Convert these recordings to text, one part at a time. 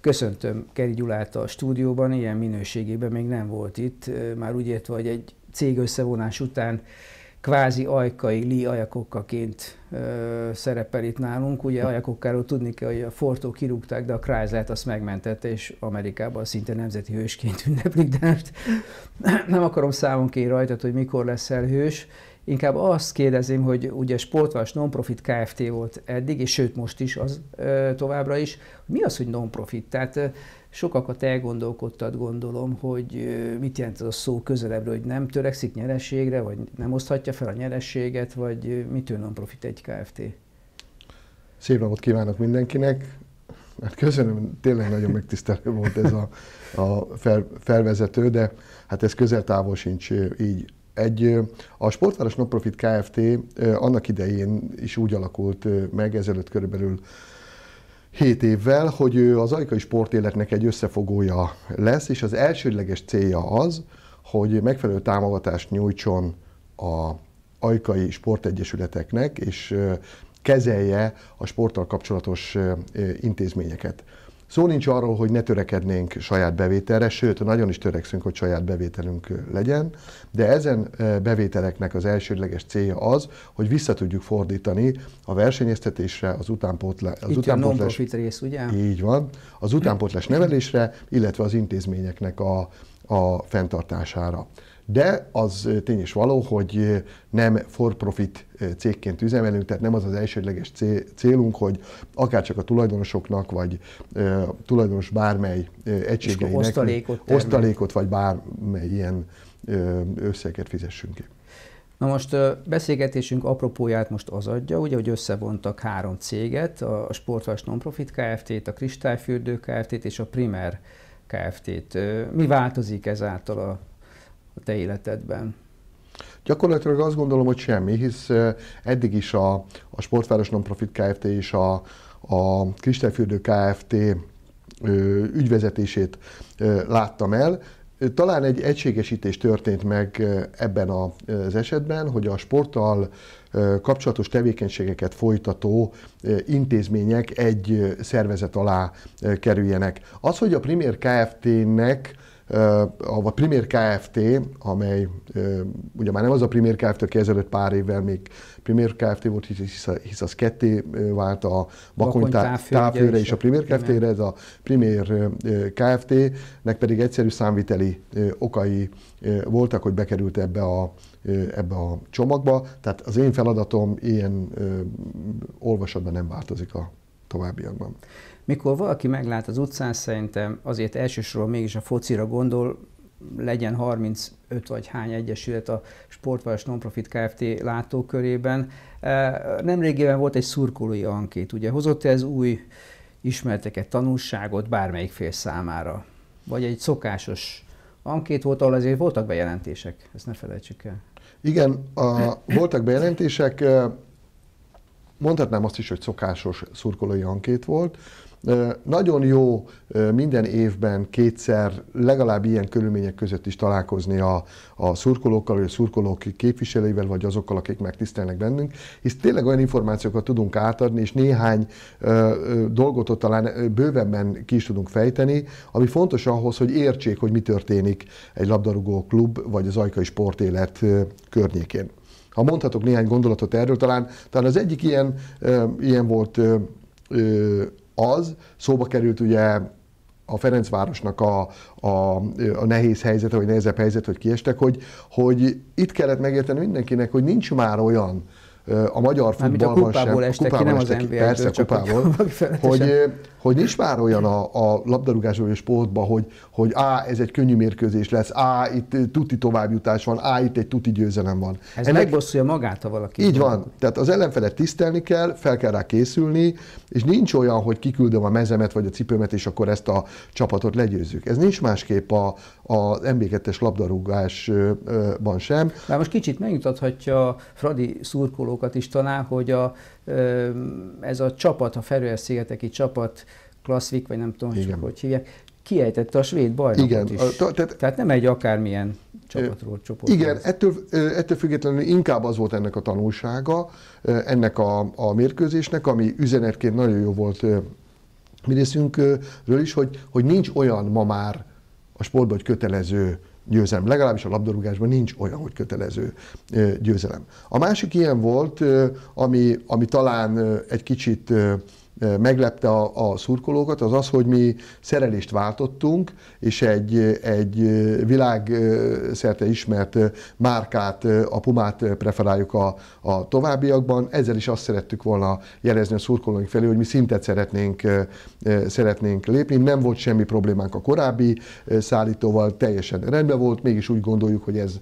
Köszöntöm Keri Gyulát a stúdióban, ilyen minőségében még nem volt itt, már úgy értve, hogy egy cég összevonás után kvázi ajkai, li ajakokkaként ö, szerepel itt nálunk. Ugye ajakokkáról tudni kell, hogy a Fortó kirúgták, de a Chryslert azt megmentette, és Amerikában szinte nemzeti hősként ünneplik, de nem akarom számon kérni rajtad, hogy mikor leszel hős. Inkább azt kérdezem, hogy ugye non Nonprofit Kft. volt eddig, és sőt most is az továbbra is. Mi az, hogy nonprofit? Tehát sokakat elgondolkodtad, gondolom, hogy mit jelent az a szó közelebbről, hogy nem törekszik nyerességre, vagy nem oszthatja fel a nyerességet, vagy mitől nonprofit egy Kft. Szép napot kívánok mindenkinek! Hát köszönöm, tényleg nagyon megtisztelő volt ez a, a fel, felvezető, de hát ez közel-távol sincs így egy, a Sportváros Nonprofit Kft. annak idején is úgy alakult meg, ezelőtt körülbelül 7 évvel, hogy az ajkai sportéletnek egy összefogója lesz, és az elsődleges célja az, hogy megfelelő támogatást nyújtson a ajkai sportegyesületeknek, és kezelje a sporttal kapcsolatos intézményeket. Szó nincs arról, hogy ne törekednénk saját bevételre, sőt, nagyon is törekszünk, hogy saját bevételünk legyen, de ezen bevételeknek az elsődleges célja az, hogy vissza tudjuk fordítani a versenyeztetésre, az utánpótlás... Az Itt utánpótlás, a non-profit rész, ugye? Így van. Az utánpótlás nevelésre, illetve az intézményeknek a, a fenntartására de az tény és való, hogy nem for-profit cégként üzemelünk, tehát nem az az elsődleges célunk, hogy akárcsak a tulajdonosoknak, vagy a tulajdonos bármely egységeinek osztalékot, osztalékot, vagy bármely ilyen összeget fizessünk ki. Na most beszélgetésünk apropóját most az adja, ugye, hogy összevontak három céget, a Sportvás Nonprofit Kft-t, a Kristályfürdő Kft-t és a Primer Kft-t. Mi változik ezáltal a a te életedben? Gyakorlatilag azt gondolom, hogy semmi, hisz eh, eddig is a, a Sportváros Nonprofit Kft. és a, a Kristályfürdő Kft. ügyvezetését láttam el. Talán egy egységesítés történt meg ebben az esetben, hogy a sporttal kapcsolatos tevékenységeket folytató intézmények egy szervezet alá kerüljenek. Az, hogy a Primér Kft-nek a Primér Kft., amely ugye már nem az a Primér Kft., aki ezelőtt pár évvel még Primér Kft. volt, hisz az ketté vált a Bakony távfőre és a Primér Kft.-re, ez a Primér Kft.-nek pedig egyszerű számviteli okai voltak, hogy bekerült ebbe a, ebbe a csomagba. Tehát az én feladatom ilyen olvasatban nem változik a továbbiakban. Mikor valaki meglát az utcán, szerintem azért elsősorban mégis a focira gondol, legyen 35 vagy hány egyesület a Sportváros Nonprofit Kft. látókörében. E, Nemrégében volt egy szurkolói ankét, ugye hozott ez új ismerteket, tanulságot bármelyik fél számára? Vagy egy szokásos ankét volt, ahol azért voltak bejelentések, ezt ne felejtsük el. Igen, a, voltak bejelentések, e, mondhatnám azt is, hogy szokásos szurkolói ankét volt. Nagyon jó minden évben kétszer legalább ilyen körülmények között is találkozni a, a szurkolókkal, vagy a szurkolók képviselőivel, vagy azokkal, akik megtisztelnek bennünk, hisz tényleg olyan információkat tudunk átadni, és néhány dolgot ott talán bővebben ki is tudunk fejteni, ami fontos ahhoz, hogy értsék, hogy mi történik egy labdarúgó klub, vagy az ajkai sportélet környékén. Ha mondhatok néhány gondolatot erről, talán, talán az egyik ilyen, ilyen volt az. Szóba került ugye a Ferencvárosnak a, a, a nehéz helyzete, vagy nehezebb helyzet, hogy kiestek, hogy, hogy itt kellett megérteni mindenkinek, hogy nincs már olyan a magyar futballban sem. a kupából estek ki, nem az ki, Persze, csak kupából, hogy, hogy, hogy nincs már olyan a, a labdarúgásban és sportban, hogy, hogy á, ez egy könnyű mérkőzés lesz, á, itt eh, tuti továbbjutás van, á, itt egy tuti győzelem van. Ez Ennek... megbosszulja magát, ha valaki. Így van. van. Tehát az ellenfelet tisztelni kell, fel kell rá készülni, és nincs olyan, hogy kiküldöm a mezemet vagy a cipőmet, és akkor ezt a csapatot legyőzzük. Ez nincs másképp a, MB2-es labdarúgásban sem. Már most kicsit megmutathatja Fradi szurkolókat is talán, hogy a ez a csapat, a Ferőer-szigeteki csapat, Klasszvik, vagy nem tudom, csak hogy hívják, kiejtette a svéd bajnokot igen, is. A, tehát, tehát nem egy akármilyen csapatról csoport. Igen, ettől, ettől függetlenül inkább az volt ennek a tanulsága, ennek a, a mérkőzésnek, ami üzenetként nagyon jó volt mi részünkről is, hogy, hogy nincs olyan ma már a sportban, hogy kötelező győzelem. Legalábbis a labdarúgásban nincs olyan, hogy kötelező győzelem. A másik ilyen volt, ami, ami talán egy kicsit meglepte a, a szurkolókat, az az, hogy mi szerelést váltottunk, és egy, egy világszerte ismert márkát, a Pumát preferáljuk a, a továbbiakban. Ezzel is azt szerettük volna jelezni a szurkolóink felé, hogy mi szintet szeretnénk, szeretnénk lépni. Nem volt semmi problémánk a korábbi szállítóval, teljesen rendben volt, mégis úgy gondoljuk, hogy ez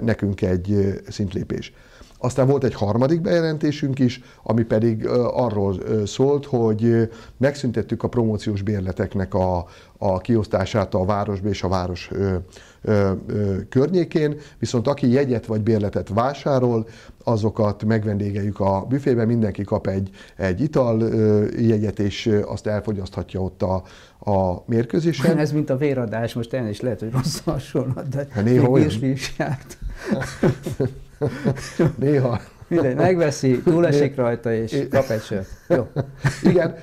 nekünk egy szintlépés. Aztán volt egy harmadik bejelentésünk is, ami pedig arról szólt, hogy megszüntettük a promóciós bérleteknek a, a kiosztását a városba és a város ö, ö, ö, környékén, viszont aki jegyet vagy bérletet vásárol, azokat megvendégeljük a büfébe, mindenki kap egy, egy ital ö, jegyet, és azt elfogyaszthatja ott a, a mérkőzésen. Ez mint a véradás, most ennél is lehet, hogy rossz hasonlat, de hát néha olyan. is járt. Néha. Mindegy, megveszi, túlesik rajta, és kap egy sört. Jó. Igen,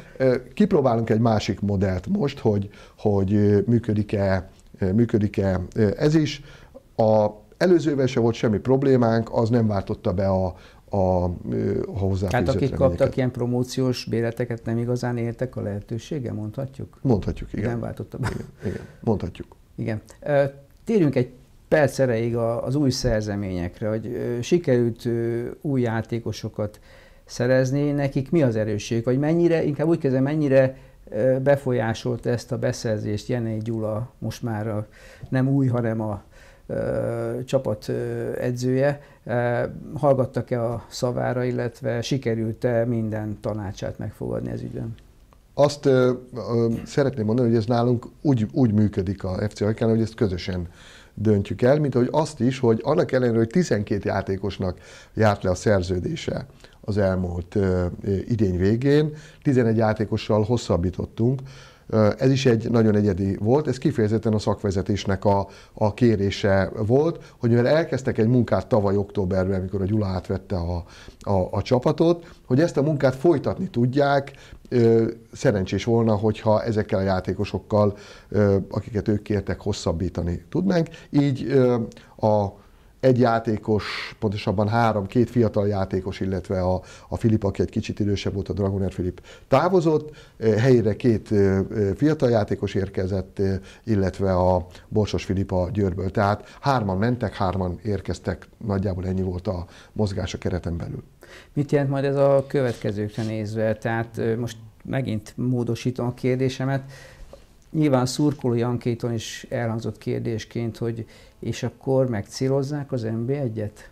kipróbálunk egy másik modellt most, hogy, hogy működik-e, működik-e ez is. A előzővel se volt semmi problémánk, az nem váltotta be a, a, a hozzáfűzött Hát akik kaptak ilyen promóciós béleteket, nem igazán értek a lehetősége, mondhatjuk? Mondhatjuk, igen. Nem váltotta be. Igen, igen. mondhatjuk. Igen. Térjünk egy percereig az új szerzeményekre, hogy sikerült új játékosokat szerezni, nekik mi az erősség, vagy mennyire, inkább úgy kezdem, mennyire befolyásolt ezt a beszerzést Jené Gyula, most már a, nem új, hanem a csapat edzője. hallgattak-e a szavára, illetve sikerült-e minden tanácsát megfogadni ez ügyben? Azt ö, ö, szeretném mondani, hogy ez nálunk úgy, úgy működik a FC Ajkán, hogy ezt közösen döntjük el, mint hogy azt is, hogy annak ellenére, hogy 12 játékosnak járt le a szerződése az elmúlt ö, idény végén, 11 játékossal hosszabbítottunk, ez is egy nagyon egyedi volt, ez kifejezetten a szakvezetésnek a, a kérése volt, hogy mivel elkezdtek egy munkát tavaly októberben, amikor a Gyula átvette a, a, a csapatot, hogy ezt a munkát folytatni tudják, szerencsés volna, hogyha ezekkel a játékosokkal, akiket ők kértek, hosszabbítani tudnánk. Így a egy játékos, pontosabban három, két fiatal játékos, illetve a, a Filip, aki egy kicsit idősebb volt, a Dragoner Filip távozott, helyére két fiatal játékos érkezett, illetve a Borsos Filip a Győrből. Tehát hárman mentek, hárman érkeztek, nagyjából ennyi volt a mozgás a kereten belül. Mit jelent majd ez a következőkre nézve? Tehát most megint módosítom a kérdésemet, Nyilván szurkolói ankéton is elhangzott kérdésként, hogy és akkor megcélozzák az mb 1 et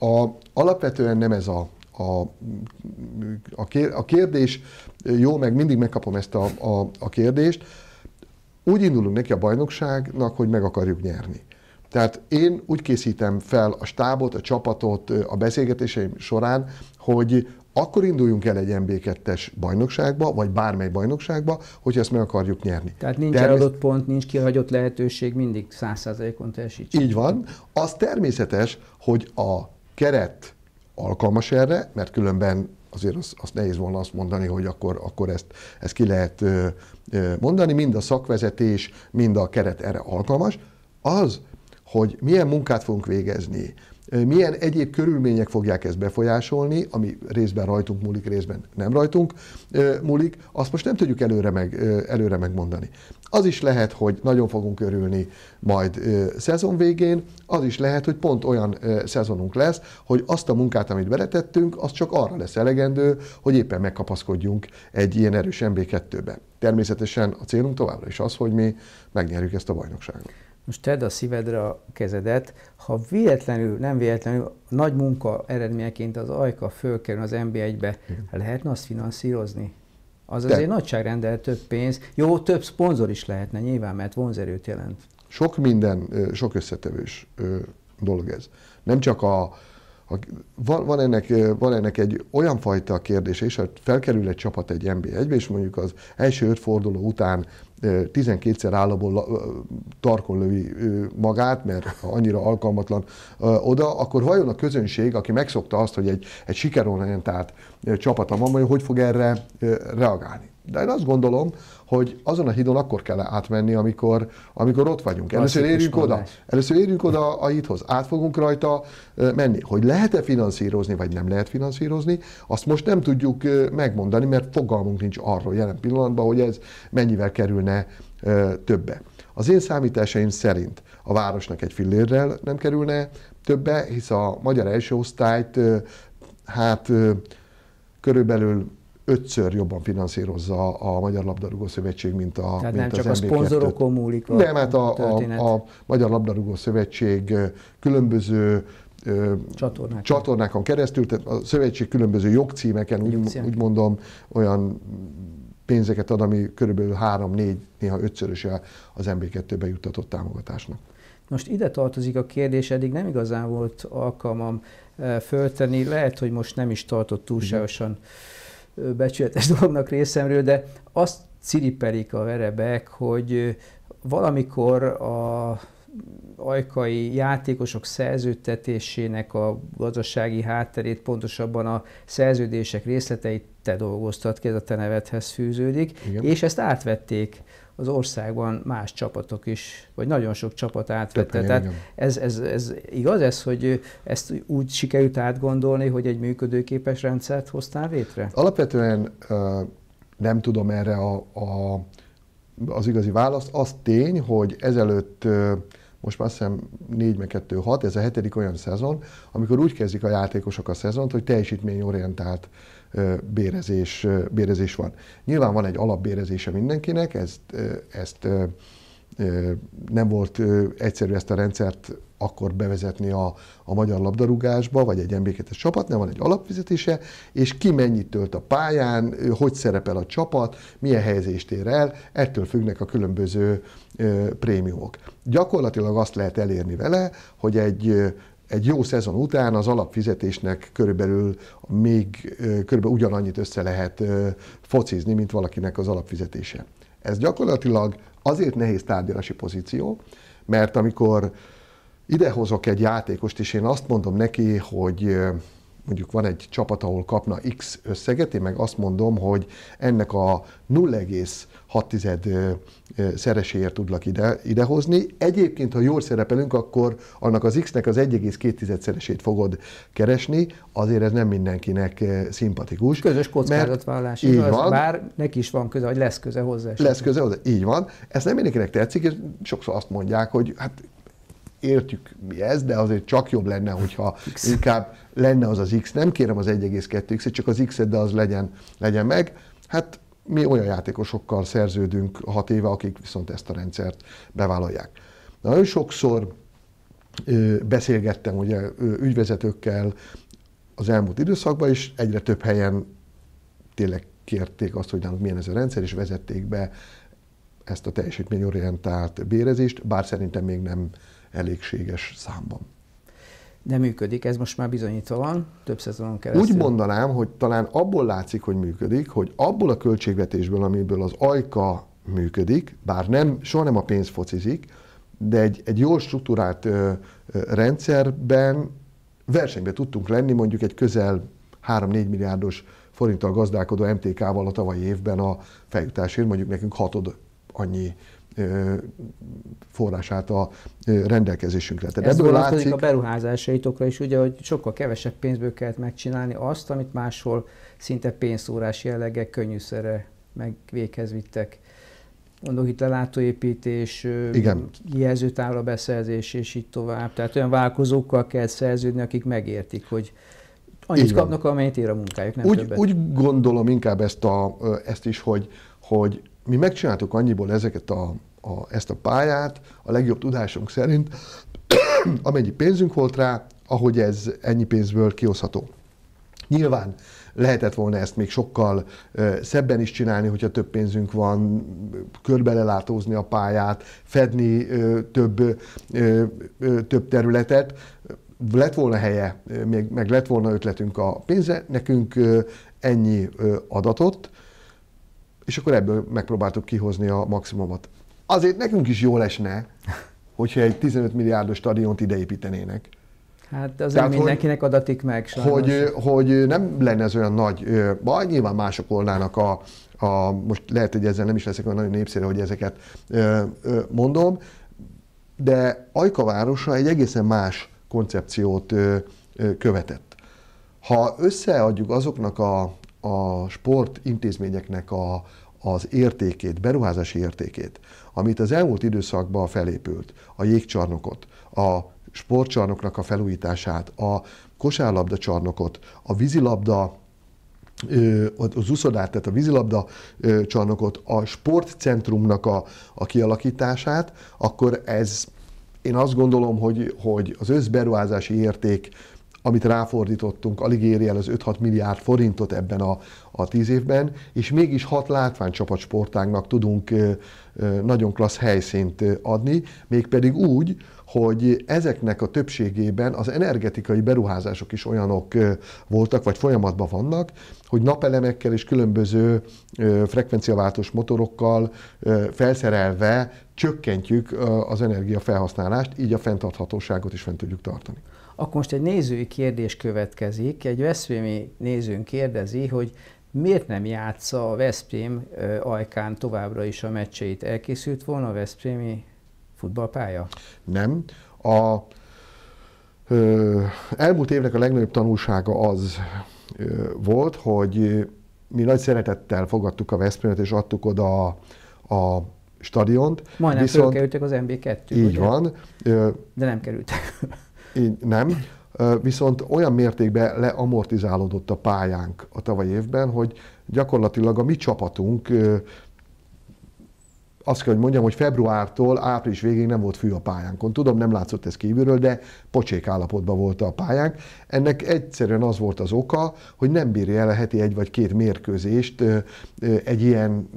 A, alapvetően nem ez a, a, a, a kérdés, jó, meg mindig megkapom ezt a, a, a kérdést, úgy indulunk neki a bajnokságnak, hogy meg akarjuk nyerni. Tehát én úgy készítem fel a stábot, a csapatot a beszélgetéseim során, hogy akkor induljunk el egy MB2-es bajnokságba, vagy bármely bajnokságba, hogy ezt meg akarjuk nyerni. Tehát nincs Természet... eladott pont, nincs kihagyott lehetőség, mindig 100%-on teljesítsünk. Így van. Az természetes, hogy a keret alkalmas erre, mert különben azért azt az nehéz volna azt mondani, hogy akkor, akkor ezt, ezt ki lehet ö, ö, mondani, mind a szakvezetés, mind a keret erre alkalmas. Az, hogy milyen munkát fogunk végezni, milyen egyéb körülmények fogják ezt befolyásolni, ami részben rajtunk múlik, részben nem rajtunk múlik, azt most nem tudjuk előre, meg, előre megmondani. Az is lehet, hogy nagyon fogunk örülni majd szezon végén, az is lehet, hogy pont olyan szezonunk lesz, hogy azt a munkát, amit beletettünk, az csak arra lesz elegendő, hogy éppen megkapaszkodjunk egy ilyen erős MB2-be. Természetesen a célunk továbbra is az, hogy mi megnyerjük ezt a bajnokságot most tedd a szívedre a kezedet, ha véletlenül, nem véletlenül, nagy munka eredményeként az ajka fölkerül az mb 1 be lehetne azt finanszírozni? Az De. azért nagyságrendel több pénz. Jó, több szponzor is lehetne nyilván, mert vonzerőt jelent. Sok minden, sok összetevős dolog ez. Nem csak a, van, van, ennek, van ennek egy olyan fajta kérdése és hogy felkerül egy csapat egy NB1-be, és mondjuk az első öt forduló után 12-szer állapból tarkon lövi magát, mert annyira alkalmatlan oda, akkor vajon a közönség, aki megszokta azt, hogy egy, egy sikerorientált csapata van, hogy fog erre reagálni? De én azt gondolom, hogy azon a hídon akkor kell átmenni, amikor, amikor ott vagyunk. Először érjünk oda, először érjünk oda a hídhoz, át fogunk rajta menni. Hogy lehet-e finanszírozni, vagy nem lehet finanszírozni, azt most nem tudjuk megmondani, mert fogalmunk nincs arról jelen pillanatban, hogy ez mennyivel kerülne többe. Az én számításaim szerint a városnak egy fillérrel nem kerülne többe, hisz a magyar első osztályt hát körülbelül ötször jobban finanszírozza a Magyar Labdarúgó Szövetség, mint a Tehát mint nem csak az a szponzorokon múlik Nem, hát a, a, a Magyar Labdarúgó Szövetség különböző csatornákon. csatornákon keresztül, tehát a szövetség különböző jogcímeken, Úgy, úgy mondom, olyan pénzeket ad, ami körülbelül három négy néha ötszöröse az MB2-be juttatott támogatásnak. Most ide tartozik a kérdés, eddig nem igazán volt alkalmam föltenni, lehet, hogy most nem is tartott túlságosan. Mm becsületes dolognak részemről, de azt ciripelik a verebek, hogy valamikor a ajkai játékosok szerződtetésének a gazdasági hátterét, pontosabban a szerződések részleteit te dolgoztat ki, ez a te nevedhez fűződik, Igen. és ezt átvették az országban más csapatok is, vagy nagyon sok csapat átvette. Tehát igen. ez, ez, ez igaz ez, hogy ezt úgy sikerült átgondolni, hogy egy működőképes rendszert hoztál létre? Alapvetően nem tudom erre a, a, az igazi választ. Az tény, hogy ezelőtt most már szem 4 meg 2, 6, ez a hetedik olyan szezon, amikor úgy kezdik a játékosok a szezont, hogy teljesítményorientált bérezés, bérezés van. Nyilván van egy alapbérezése mindenkinek, ezt, ezt nem volt egyszerű ezt a rendszert akkor bevezetni a, a magyar labdarúgásba, vagy egy mb 2 nem van egy alapfizetése, és ki mennyit tölt a pályán, hogy szerepel a csapat, milyen helyezést ér el, ettől függnek a különböző ö, prémiumok. Gyakorlatilag azt lehet elérni vele, hogy egy egy jó szezon után az alapfizetésnek körülbelül még körülbelül ugyanannyit össze lehet focizni, mint valakinek az alapfizetése. Ez gyakorlatilag azért nehéz tárgyalási pozíció, mert amikor idehozok egy játékost, és én azt mondom neki, hogy mondjuk van egy csapat, ahol kapna X összeget, én meg azt mondom, hogy ennek a 0,6 szereséért tudlak ide, idehozni. Egyébként, ha jól szerepelünk, akkor annak az X-nek az 1,2 szeresét fogod keresni, azért ez nem mindenkinek szimpatikus. Közös kockázatvállalás, így van, bár neki is van köze, vagy lesz köze hozzá. Lesz köze hozzá, így van. Ez nem mindenkinek tetszik, és sokszor azt mondják, hogy hát értjük mi ez, de azért csak jobb lenne, hogyha X. inkább lenne az az X. Nem kérem az 1,2X-et, csak az X-et, de az legyen, legyen meg. Hát mi olyan játékosokkal szerződünk hat éve, akik viszont ezt a rendszert bevállalják. Nagyon sokszor ö, beszélgettem ugye ö, ügyvezetőkkel az elmúlt időszakban, és egyre több helyen tényleg kérték azt, hogy nálunk milyen ez a rendszer, és vezették be ezt a teljesítményorientált bérezést, bár szerintem még nem elégséges számban. De működik, ez most már bizonyítva van, több szezonon keresztül. Úgy mondanám, hogy talán abból látszik, hogy működik, hogy abból a költségvetésből, amiből az ajka működik, bár nem, soha nem a pénz focizik, de egy, egy jól struktúrált ö, ö, rendszerben versenybe tudtunk lenni mondjuk egy közel 3-4 milliárdos forinttal gazdálkodó MTK-val a tavalyi évben a feljutásért, mondjuk nekünk hatod annyi forrását a rendelkezésünkre. Tehát Ez ebből látszik... a beruházásaitokra is, ugye, hogy sokkal kevesebb pénzből kellett megcsinálni azt, amit máshol szinte pénzszórás jellege könnyűszere meg véghez vittek. Mondok itt a látóépítés, Igen. kijelzőtávla beszerzés és így tovább. Tehát olyan vállalkozókkal kell szerződni, akik megértik, hogy annyit Igen. kapnak, amennyit ér a munkájuk, nem úgy, többet. Úgy gondolom inkább ezt, a, ezt is, hogy, hogy mi megcsináltuk annyiból ezeket a a, ezt a pályát a legjobb tudásunk szerint, amennyi pénzünk volt rá, ahogy ez ennyi pénzből kihozható. Nyilván lehetett volna ezt még sokkal szebben is csinálni, hogyha több pénzünk van, körbelelátózni a pályát, fedni több, több területet. Lett volna helye, még, meg lett volna ötletünk a pénze, nekünk ennyi adatot, és akkor ebből megpróbáltuk kihozni a maximumot azért nekünk is jól esne, hogyha egy 15 milliárdos stadiont ideépítenének. Hát az Tehát, mindenkinek hogy, adatik meg sajnos. Hogy, hogy nem lenne ez olyan nagy baj, nyilván mások volnának a, a, most lehet, hogy ezzel nem is leszek olyan nagyon népszerű, hogy ezeket ö, ö, mondom, de Ajka városa egy egészen más koncepciót ö, ö, követett. Ha összeadjuk azoknak a, a sportintézményeknek a, az értékét, beruházási értékét, amit az elmúlt időszakban felépült, a jégcsarnokot, a sportcsarnoknak a felújítását, a kosárlabda csarnokot, a vízilabda az úszodát, tehát a vízilabda csarnokot, a sportcentrumnak a, a kialakítását, akkor ez én azt gondolom, hogy, hogy az összberuházási érték amit ráfordítottunk, alig éri el az 5-6 milliárd forintot ebben a, a 10 évben, és mégis hat sportágnak tudunk nagyon klassz helyszínt adni, mégpedig úgy, hogy ezeknek a többségében az energetikai beruházások is olyanok voltak, vagy folyamatban vannak, hogy napelemekkel és különböző frekvenciaváltós motorokkal felszerelve csökkentjük az energiafelhasználást, így a fenntarthatóságot is fent tudjuk tartani. Akkor most egy nézői kérdés következik. Egy veszprémi nézőnk kérdezi, hogy miért nem játsza a Veszprém ajkán továbbra is a meccseit? Elkészült volna a Veszprémi futballpálya? Nem. A ö, elmúlt évnek a legnagyobb tanulsága az ö, volt, hogy mi nagy szeretettel fogadtuk a Veszprémet, és adtuk oda a, a stadiont. Majdnem Viszont, kerültek az MB2. Így ugye? van. Ö, De nem kerültek. Így nem. Viszont olyan mértékben leamortizálódott a pályánk a tavaly évben, hogy gyakorlatilag a mi csapatunk azt kell, hogy mondjam, hogy februártól április végéig nem volt fű a pályánkon. Tudom, nem látszott ez kívülről, de pocsék állapotban volt a pályánk. Ennek egyszerűen az volt az oka, hogy nem bírja el a heti egy vagy két mérkőzést egy ilyen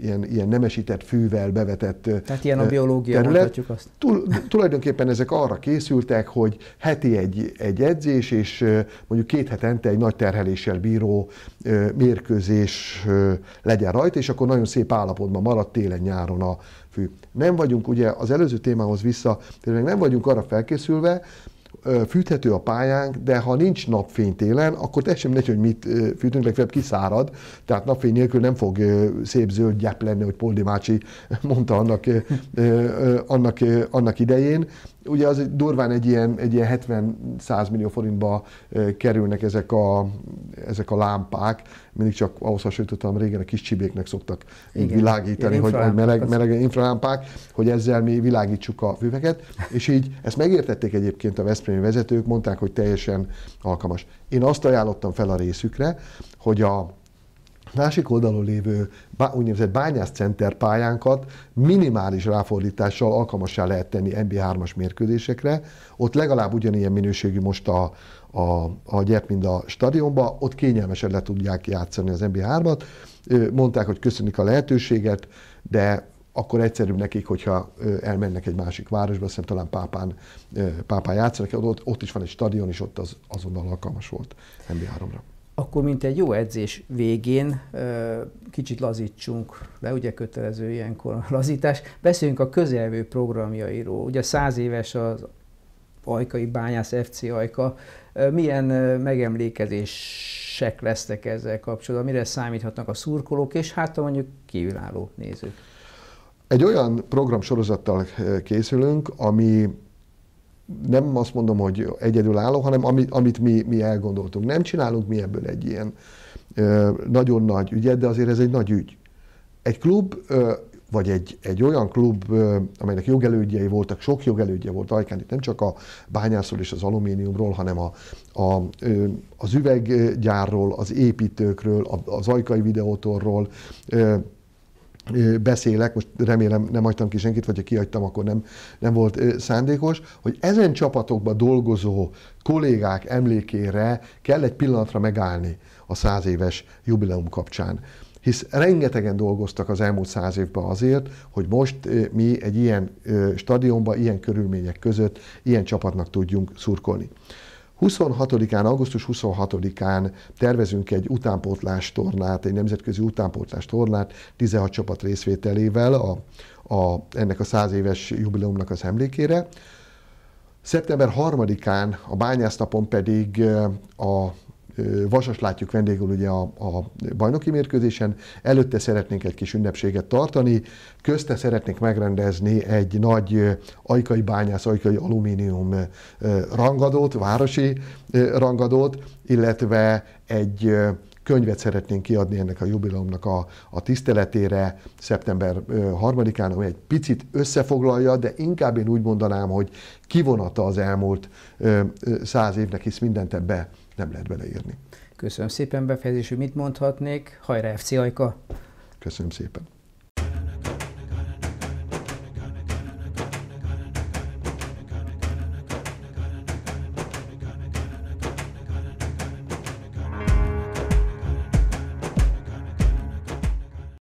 ilyen, ilyen nemesített fűvel bevetett Tehát ilyen a biológia, terület. azt. Tul, tulajdonképpen ezek arra készültek, hogy heti egy, egy edzés, és mondjuk két hetente egy nagy terheléssel bíró mérkőzés legyen rajta, és akkor nagyon szép állapotban maradt télen-nyáron a fű. Nem vagyunk, ugye az előző témához vissza, tényleg nem vagyunk arra felkészülve, fűthető a pályánk, de ha nincs napfény télen, akkor te sem hogy mit fűtünk, legfeljebb kiszárad, tehát napfény nélkül nem fog szép zöld gyep lenni, hogy Poldi Mácsi mondta annak, annak, annak idején, ugye az durván egy ilyen, egy ilyen 70-100 millió forintba kerülnek ezek a, ezek a lámpák, mindig csak ahhoz hasonlítottam, régen a kis csibéknek szoktak Igen. világítani, hogy, hogy meleg, meleg infralámpák, hogy ezzel mi világítsuk a füveket, és így ezt megértették egyébként a Veszprémi vezetők, mondták, hogy teljesen alkalmas. Én azt ajánlottam fel a részükre, hogy a másik oldalon lévő úgynevezett bányászcenter pályánkat minimális ráfordítással alkalmassá lehet tenni nb 3 as mérkőzésekre. Ott legalább ugyanilyen minőségű most a, a, a gyert, mint a stadionba, ott kényelmesen le tudják játszani az nb 3 at Mondták, hogy köszönik a lehetőséget, de akkor egyszerűbb nekik, hogyha elmennek egy másik városba, aztán talán Pápán, Pápán játszanak, ott, ott is van egy stadion, és ott az azonnal alkalmas volt nb 3 ra akkor mint egy jó edzés végén kicsit lazítsunk le, ugye kötelező ilyenkor a lazítás, beszéljünk a közeljövő programjairól. Ugye száz éves az Ajkai Bányász FC Ajka, milyen megemlékezések lesznek ezzel kapcsolatban, mire számíthatnak a szurkolók, és hát a mondjuk kívülálló nézők? Egy olyan programsorozattal készülünk, ami nem azt mondom, hogy egyedülálló, hanem amit, amit mi, mi elgondoltunk. Nem csinálunk mi ebből egy ilyen ö, nagyon nagy ügyet, de azért ez egy nagy ügy. Egy klub, ö, vagy egy, egy olyan klub, ö, amelynek jogelődjei voltak, sok jogelődje volt Ajkán, itt nem csak a bányászról és az alumíniumról, hanem a, a, ö, az üveggyárról, az építőkről, a, az ajkai videótorról, ö, beszélek, most remélem nem hagytam ki senkit, vagy ha kihagytam, akkor nem, nem volt szándékos, hogy ezen csapatokban dolgozó kollégák emlékére kell egy pillanatra megállni a száz éves jubileum kapcsán hisz rengetegen dolgoztak az elmúlt száz évben azért, hogy most mi egy ilyen stadionban, ilyen körülmények között, ilyen csapatnak tudjunk szurkolni. 26-án, augusztus 26-án tervezünk egy utánpótlás tornát, egy nemzetközi utánpótlás tornát 16 csapat részvételével a, a, ennek a 100 éves jubileumnak az emlékére. Szeptember 3-án a bányásznapon pedig eh, a Vasas látjuk vendégül ugye a, a bajnoki mérkőzésen. Előtte szeretnénk egy kis ünnepséget tartani, közte szeretnénk megrendezni egy nagy ajkai bányász, ajkai alumínium rangadót, városi rangadót, illetve egy könyvet szeretnénk kiadni ennek a jubileumnak a, a tiszteletére szeptember 3-án, ami egy picit összefoglalja, de inkább én úgy mondanám, hogy kivonata az elmúlt száz évnek, hisz mindent ebbe nem lehet beleírni. Köszönöm szépen befejezésű, mit mondhatnék? Hajrá FC Ajka! Köszönöm szépen!